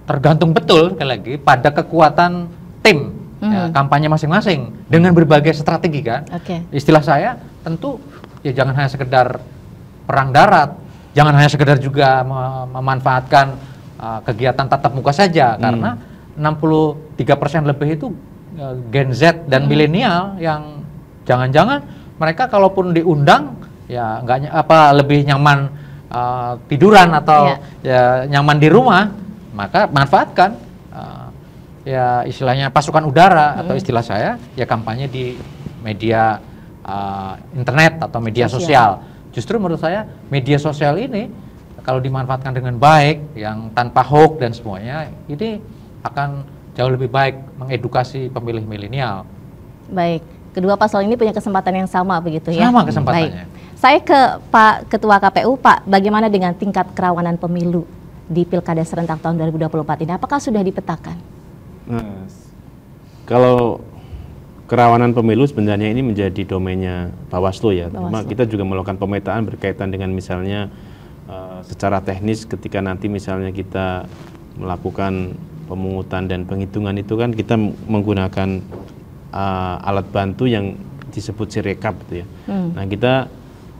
tergantung betul sekali lagi pada kekuatan tim mm. ya, hmm. kampanye masing-masing dengan berbagai strategi kan. Okay. Istilah saya tentu ya jangan hanya sekedar perang darat, jangan hanya sekedar juga mem memanfaatkan uh, kegiatan tatap muka saja hmm. karena 63% lebih itu Eh, Gen Z dan hmm. milenial yang jangan-jangan mereka kalaupun diundang ya nggak apa lebih nyaman uh, tiduran atau yeah. ya nyaman di rumah maka manfaatkan uh, ya istilahnya pasukan udara hmm. atau istilah saya ya kampanye di media uh, internet atau media sosial. sosial. Justru menurut saya media sosial ini kalau dimanfaatkan dengan baik yang tanpa hoax dan semuanya ini akan jauh lebih baik mengedukasi pemilih milenial. Baik, kedua pasal ini punya kesempatan yang sama begitu sama ya? Sama kesempatannya. Baik. Saya ke Pak Ketua KPU, Pak, bagaimana dengan tingkat kerawanan pemilu di Pilkada serentak tahun 2024 ini? Apakah sudah dipetakan? Nah, kalau kerawanan pemilu sebenarnya ini menjadi domainnya Bawaslu ya. Bawaslu. Cuma kita juga melakukan pemetaan berkaitan dengan misalnya uh, secara teknis ketika nanti misalnya kita melakukan pemungutan dan penghitungan itu kan kita menggunakan uh, alat bantu yang disebut sirekap gitu ya. Hmm. Nah kita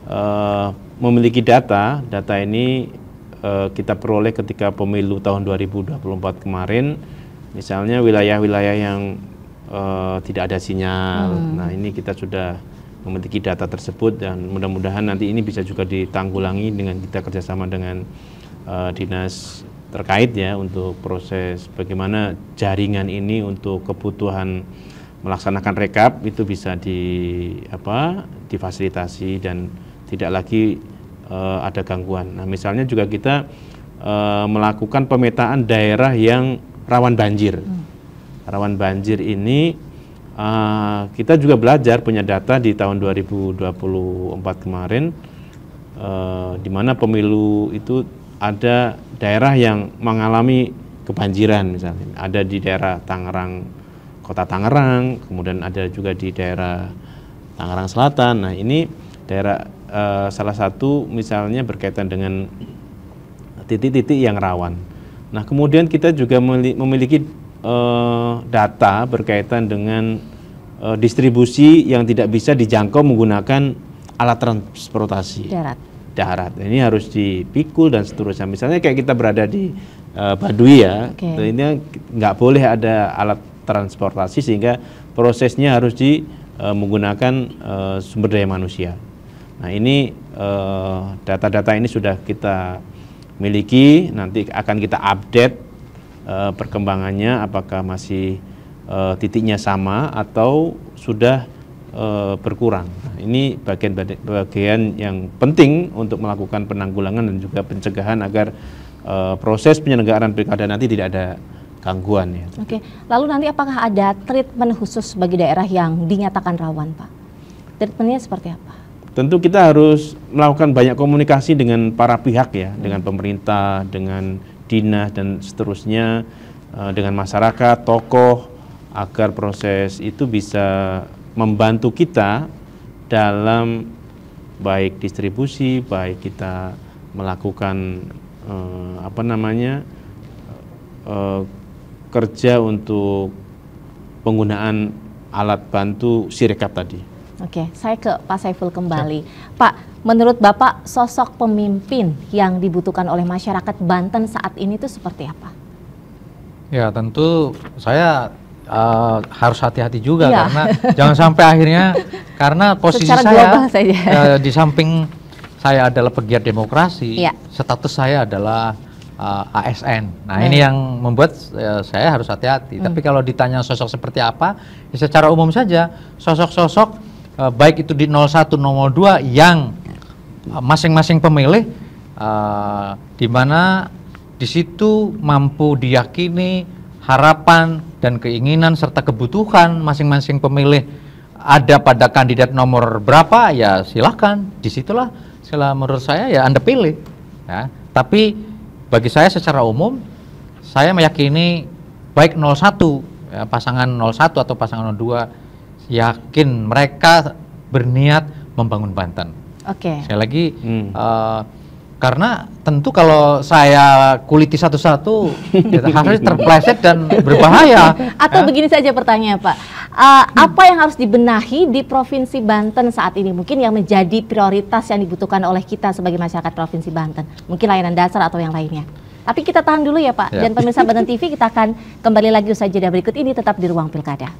uh, memiliki data, data ini uh, kita peroleh ketika pemilu tahun 2024 kemarin, misalnya wilayah-wilayah yang uh, tidak ada sinyal. Hmm. Nah ini kita sudah memiliki data tersebut dan mudah-mudahan nanti ini bisa juga ditanggulangi dengan kita kerjasama dengan uh, dinas terkait ya untuk proses bagaimana jaringan ini untuk kebutuhan melaksanakan rekap itu bisa di apa difasilitasi dan tidak lagi e, ada gangguan. Nah, misalnya juga kita e, melakukan pemetaan daerah yang rawan banjir. Hmm. Rawan banjir ini e, kita juga belajar punya data di tahun 2024 kemarin e, di mana pemilu itu ada daerah yang mengalami kebanjiran misalnya. Ada di daerah Tangerang, kota Tangerang, kemudian ada juga di daerah Tangerang Selatan. Nah ini daerah e, salah satu misalnya berkaitan dengan titik-titik yang rawan. Nah kemudian kita juga memiliki e, data berkaitan dengan e, distribusi yang tidak bisa dijangkau menggunakan alat transportasi. Darat darat. Ini harus dipikul dan seterusnya. Misalnya kayak kita berada di uh, Baduy ya, okay. ini nggak boleh ada alat transportasi sehingga prosesnya harus di uh, menggunakan uh, sumber daya manusia. Nah ini data-data uh, ini sudah kita miliki, nanti akan kita update uh, perkembangannya apakah masih uh, titiknya sama atau sudah Eh, berkurang. Nah, ini bagian-bagian yang penting untuk melakukan penanggulangan dan juga pencegahan agar e, proses penyelenggaraan pilkada nanti tidak ada gangguan ya. Oke, lalu nanti apakah ada treatment khusus bagi daerah yang dinyatakan rawan, Pak? Treatmentnya seperti apa? Tentu kita harus melakukan banyak komunikasi dengan para pihak ya, hmm. dengan pemerintah, dengan dinas dan seterusnya, eh, dengan masyarakat, tokoh, agar proses itu bisa membantu kita dalam baik distribusi, baik kita melakukan eh, apa namanya eh, kerja untuk penggunaan alat bantu sirekap tadi. Oke, saya ke Pak Saiful kembali. Ya. Pak, menurut Bapak sosok pemimpin yang dibutuhkan oleh masyarakat Banten saat ini itu seperti apa? Ya, tentu saya Eh, harus hati-hati juga ya. karena jangan sampai akhirnya karena posisi saya Uh, di samping saya adalah pegiat demokrasi, ya. status saya adalah uh, eh, ASN. Nah, Baik. ini iya. yang membuat uh, saya harus hati-hati. Hmm. Tapi kalau ditanya sosok seperti apa, ya secara umum saja sosok-sosok baik itu di 01 02 yang masing-masing pemilih uh, di mana di situ mampu diyakini harapan dan keinginan serta kebutuhan masing-masing pemilih ada pada kandidat nomor berapa ya silahkan disitulah sila menurut saya ya anda pilih ya. tapi bagi saya secara umum saya meyakini baik 01 ya, pasangan 01 atau pasangan 02 yakin mereka berniat membangun Banten. Oke. Okay. Saya lagi hmm. uh, karena tentu kalau saya kuliti satu-satu, ya harus terpleset dan berbahaya. Atau eh? begini saja pertanyaan Pak, uh, apa yang harus dibenahi di Provinsi Banten saat ini? Mungkin yang menjadi prioritas yang dibutuhkan oleh kita sebagai masyarakat Provinsi Banten, mungkin layanan dasar atau yang lainnya. Tapi kita tahan dulu ya Pak, ya. dan pemirsa Banten TV kita akan kembali lagi usai jeda berikut ini tetap di ruang pilkada.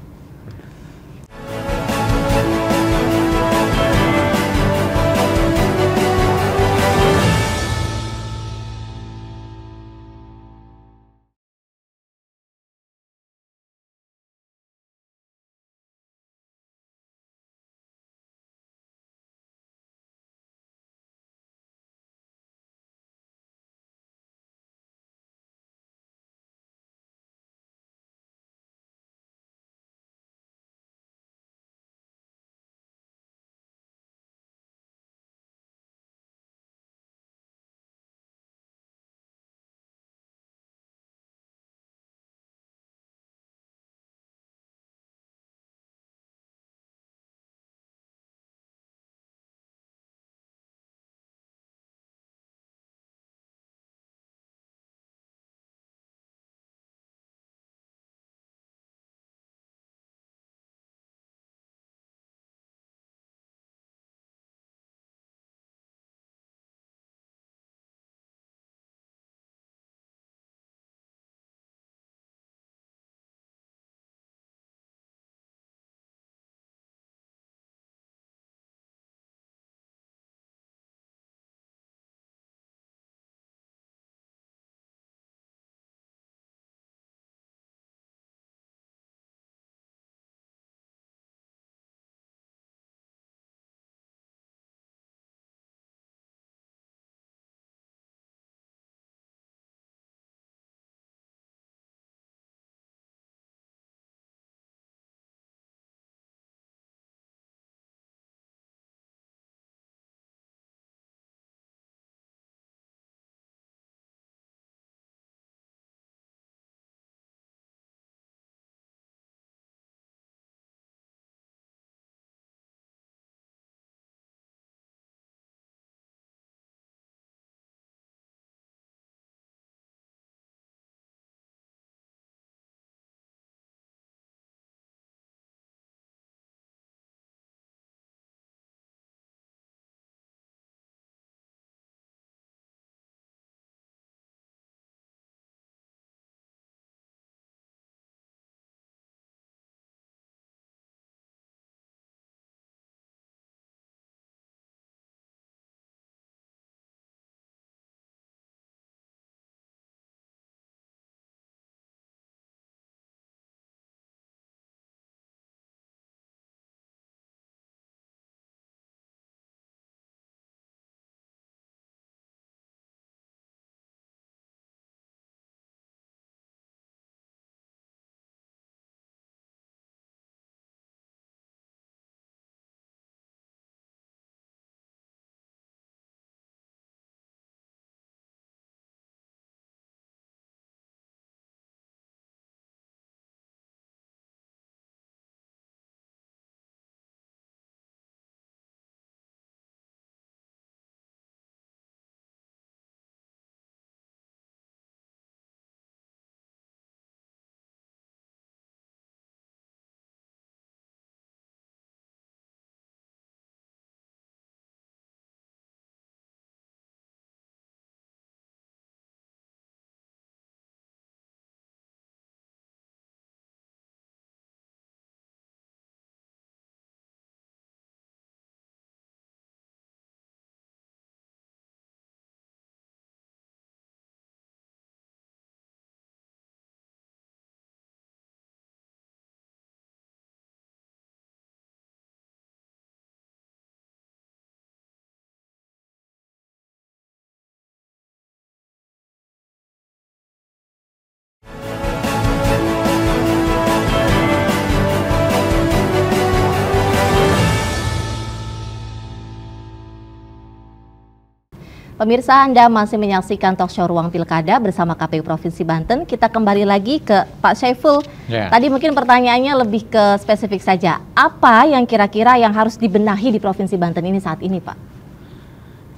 Pemirsa Anda masih menyaksikan talk show Ruang Pilkada bersama KPU Provinsi Banten. Kita kembali lagi ke Pak Syaiful. Yeah. Tadi mungkin pertanyaannya lebih ke spesifik saja. Apa yang kira-kira yang harus dibenahi di Provinsi Banten ini saat ini, Pak?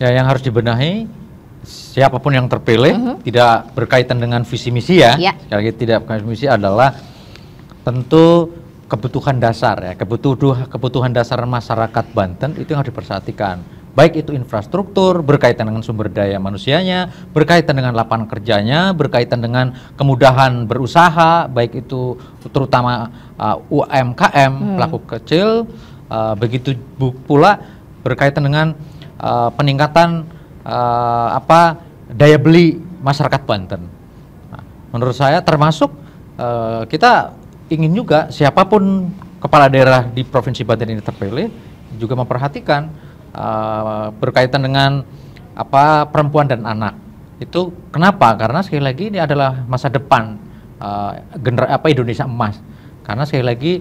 Ya, yang harus dibenahi siapapun yang terpilih mm -hmm. tidak berkaitan dengan visi misi ya. Yeah. Ya. lagi tidak berkaitan misi adalah tentu kebutuhan dasar ya, kebutuhan kebutuhan dasar masyarakat Banten itu yang harus dipersatukan baik itu infrastruktur, berkaitan dengan sumber daya manusianya, berkaitan dengan lapangan kerjanya, berkaitan dengan kemudahan berusaha, baik itu terutama uh, UMKM hmm. pelaku kecil, uh, begitu pula berkaitan dengan uh, peningkatan uh, apa daya beli masyarakat Banten. Nah, menurut saya termasuk uh, kita ingin juga siapapun kepala daerah di provinsi Banten ini terpilih juga memperhatikan uh, berkaitan dengan apa perempuan dan anak itu kenapa karena sekali lagi ini adalah masa depan uh, gener apa Indonesia emas karena sekali lagi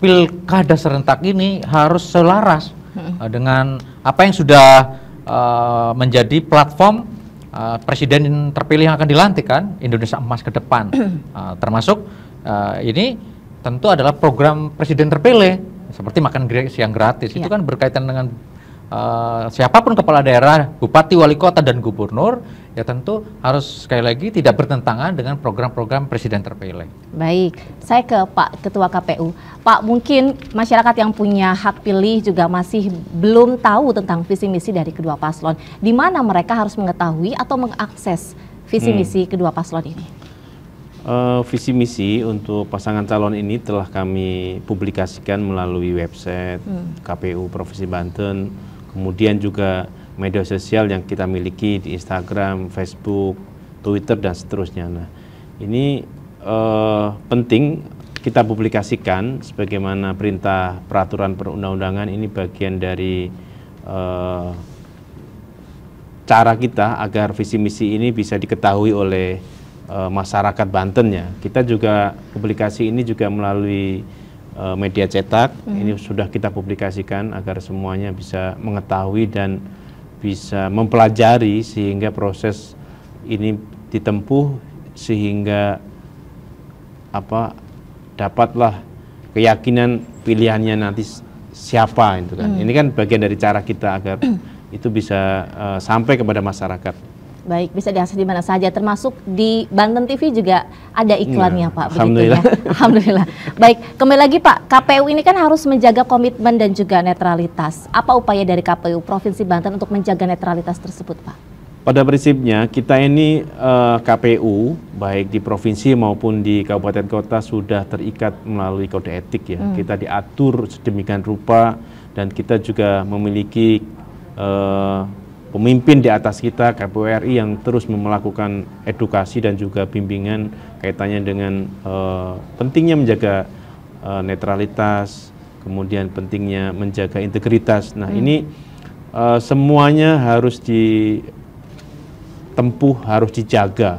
pilkada serentak ini harus selaras uh, dengan apa yang sudah uh, menjadi platform uh, presiden terpilih yang akan dilantik kan Indonesia emas ke depan uh, termasuk uh, ini tentu adalah program presiden terpilih seperti makan siang gratis ya. itu kan berkaitan dengan uh, siapapun kepala daerah, bupati, wali kota dan gubernur ya tentu harus sekali lagi tidak bertentangan dengan program-program presiden terpilih. Baik, saya ke Pak Ketua KPU. Pak, mungkin masyarakat yang punya hak pilih juga masih belum tahu tentang visi misi dari kedua paslon. Di mana mereka harus mengetahui atau mengakses visi hmm. misi hmm. kedua paslon ini? Uh, visi misi untuk pasangan calon ini telah kami publikasikan melalui website hmm. KPU Provinsi Banten kemudian juga media sosial yang kita miliki di Instagram, Facebook, Twitter dan seterusnya. Nah, ini eh, penting kita publikasikan sebagaimana perintah peraturan perundang-undangan ini bagian dari eh, cara kita agar visi misi ini bisa diketahui oleh eh, masyarakat Banten ya. Kita juga publikasi ini juga melalui Eh, media cetak. -hmm. Ini sudah kita publikasikan agar semuanya bisa mengetahui dan bisa mempelajari sehingga proses ini ditempuh sehingga apa dapatlah keyakinan pilihannya nanti siapa itu kan. Hmm. Ini kan bagian dari cara kita agar itu bisa uh, sampai kepada masyarakat. Baik, bisa diakses di mana saja, termasuk di Banten TV juga ada iklannya nah, Pak. Ya. Alhamdulillah. ya. Alhamdulillah. Baik, kembali lagi Pak, KPU ini kan harus menjaga komitmen dan juga netralitas. Apa upaya dari KPU Provinsi Banten untuk menjaga netralitas tersebut Pak? Pada prinsipnya kita ini eh, KPU baik di provinsi maupun di kabupaten kota sudah terikat melalui kode etik ya. Hmm. Kita diatur sedemikian rupa dan kita juga memiliki eh, pemimpin di atas kita KPU RI yang terus melakukan edukasi dan juga bimbingan kaitannya dengan uh, pentingnya menjaga uh, netralitas, kemudian pentingnya menjaga integritas. Nah, hmm. ini uh, semuanya harus ditempuh, harus dijaga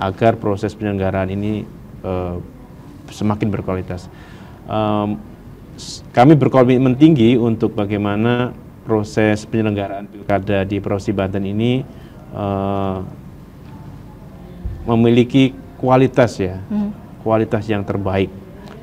agar proses penyelenggaraan ini uh, semakin berkualitas. Um, kami berkomitmen tinggi untuk bagaimana proses penyelenggaraan pilkada di Provinsi Banten ini eh, memiliki kualitas ya, hmm. kualitas yang terbaik.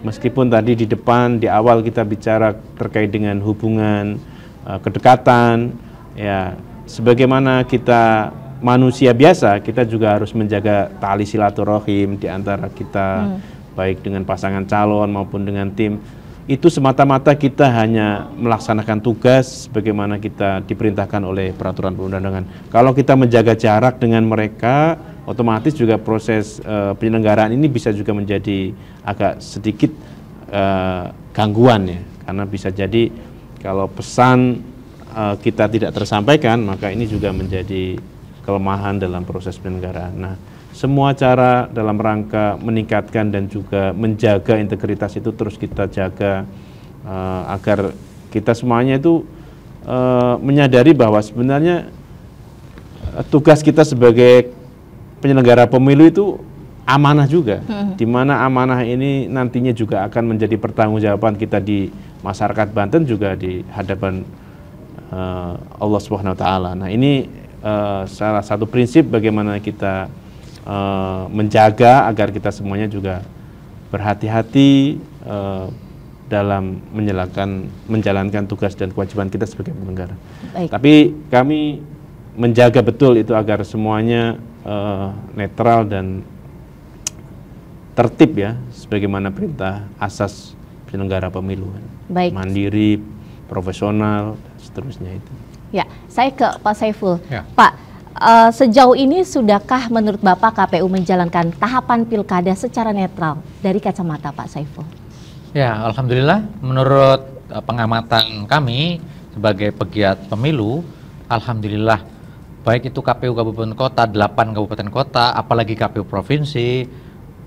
Meskipun tadi di depan di awal kita bicara terkait dengan hubungan eh, kedekatan, ya sebagaimana kita manusia biasa kita juga harus menjaga tali silaturahim di antara kita hmm. baik dengan pasangan calon maupun dengan tim itu semata-mata kita hanya melaksanakan tugas bagaimana kita diperintahkan oleh peraturan perundangan Kalau kita menjaga jarak dengan mereka, otomatis juga proses uh, penyelenggaraan ini bisa juga menjadi agak sedikit uh, gangguan ya, karena bisa jadi kalau pesan uh, kita tidak tersampaikan, maka ini juga menjadi kelemahan dalam proses penyelenggaraan. Nah, semua cara dalam rangka meningkatkan dan juga menjaga integritas itu terus kita jaga uh, agar kita semuanya itu uh, menyadari bahwa sebenarnya eh, tugas kita sebagai penyelenggara pemilu itu amanah juga, hmm. di mana amanah ini nantinya juga akan menjadi pertanggungjawaban kita di masyarakat Banten juga di hadapan uh, Allah Subhanahu Wa Taala. Nah ini uh, salah satu prinsip bagaimana kita Eh, menjaga agar kita semuanya juga berhati-hati eh, dalam menjalankan menjalankan tugas dan kewajiban kita sebagai penyelenggara. Tapi kami menjaga betul itu agar semuanya uh, netral dan tertib ya sebagaimana perintah asas penyelenggara pemilu. Baik. Mandiri, profesional, dan seterusnya itu. Ya, saya ke Pak Saiful. Ya. Pak, uh, sejauh ini sudahkah menurut Bapak KPU menjalankan tahapan pilkada secara netral dari kacamata Pak Saiful? Ya, alhamdulillah menurut eh, pengamatan kami sebagai pegiat pemilu, alhamdulillah baik itu KPU kabupaten kota, 8 kabupaten kota, apalagi KPU provinsi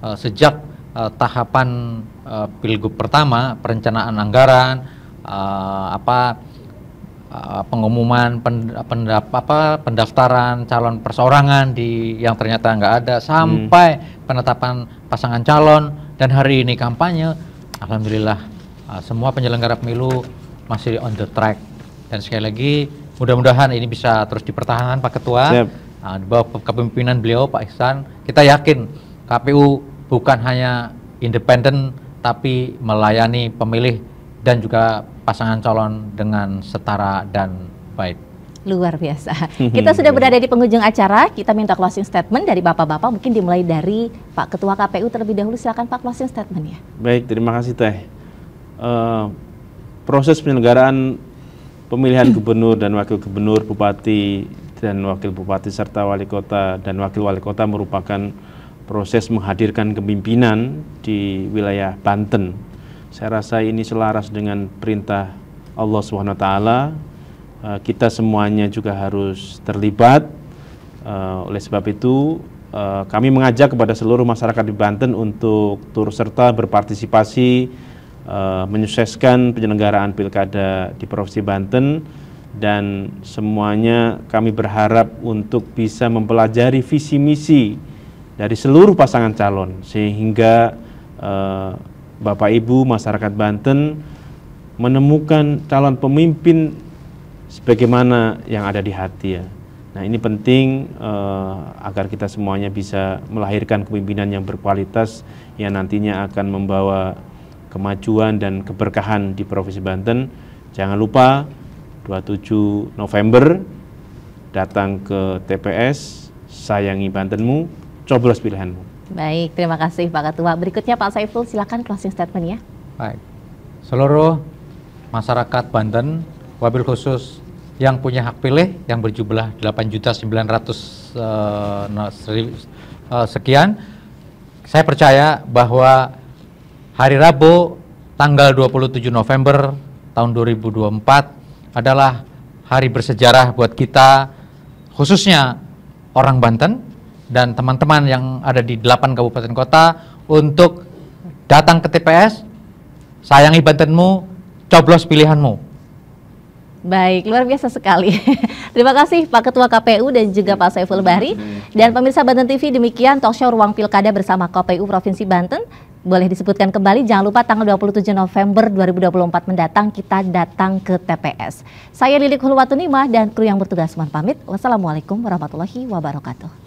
uh, sejak uh, tahapan uh, pilgub pertama, perencanaan anggaran, uh, apa Uh, pengumuman pendap, apa, pendaftaran calon perseorangan di yang ternyata nggak ada sampai hmm. penetapan pasangan calon dan hari ini kampanye alhamdulillah uh, semua penyelenggara pemilu masih on the track dan sekali lagi mudah-mudahan ini bisa terus dipertahankan Pak Ketua uh, di bawah kepemimpinan beliau Pak Ihsan kita yakin KPU bukan hanya independen tapi melayani pemilih dan juga pasangan calon dengan setara dan baik. Luar biasa. Kita sudah berada di penghujung acara. Kita minta closing statement dari Bapak-Bapak. Mungkin dimulai dari Pak Ketua KPU terlebih dahulu. Silakan Pak closing statement ya. Baik, terima kasih Teh. Uh, proses penyelenggaraan pemilihan gubernur dan wakil gubernur, bupati dan wakil bupati serta wali kota dan wakil wali kota merupakan proses menghadirkan kepimpinan di wilayah Banten saya rasa ini selaras dengan perintah Allah Subhanahu wa eh, Kita semuanya juga harus terlibat. Eh, oleh sebab itu, eh, kami mengajak kepada seluruh masyarakat di Banten untuk turut serta berpartisipasi menyukseskan penyelenggaraan pilkada di Provinsi Banten dan semuanya kami berharap untuk bisa mempelajari visi misi dari seluruh pasangan calon sehingga Bapak Ibu masyarakat Banten menemukan calon pemimpin sebagaimana yang ada di hati ya. Nah ini penting uh, agar kita semuanya bisa melahirkan kepemimpinan yang berkualitas yang nantinya akan membawa kemajuan dan keberkahan di Provinsi Banten. Jangan lupa 27 November datang ke TPS, sayangi Bantenmu, coblos pilihanmu. Baik, terima kasih Pak Ketua. Berikutnya Pak Saiful, silakan closing statement ya. Baik. Seluruh masyarakat Banten, wabil khusus yang punya hak pilih yang berjumlah delapan uh, sembilan uh, sekian, saya percaya bahwa hari Rabu tanggal 27 November tahun 2024 adalah hari bersejarah buat kita khususnya orang Banten dan teman-teman yang ada di 8 kabupaten kota untuk datang ke TPS, sayangi Bantenmu, coblos pilihanmu. Baik, luar biasa sekali. Terima kasih Pak Ketua KPU dan juga Pak Saiful Bahri. Dan pemirsa Banten TV demikian talkshow Ruang Pilkada bersama KPU Provinsi Banten. Boleh disebutkan kembali, jangan lupa tanggal 27 November 2024 mendatang kita datang ke TPS. Saya Lilik Hulwatunima dan kru yang bertugas mohon pamit. Wassalamualaikum warahmatullahi wabarakatuh.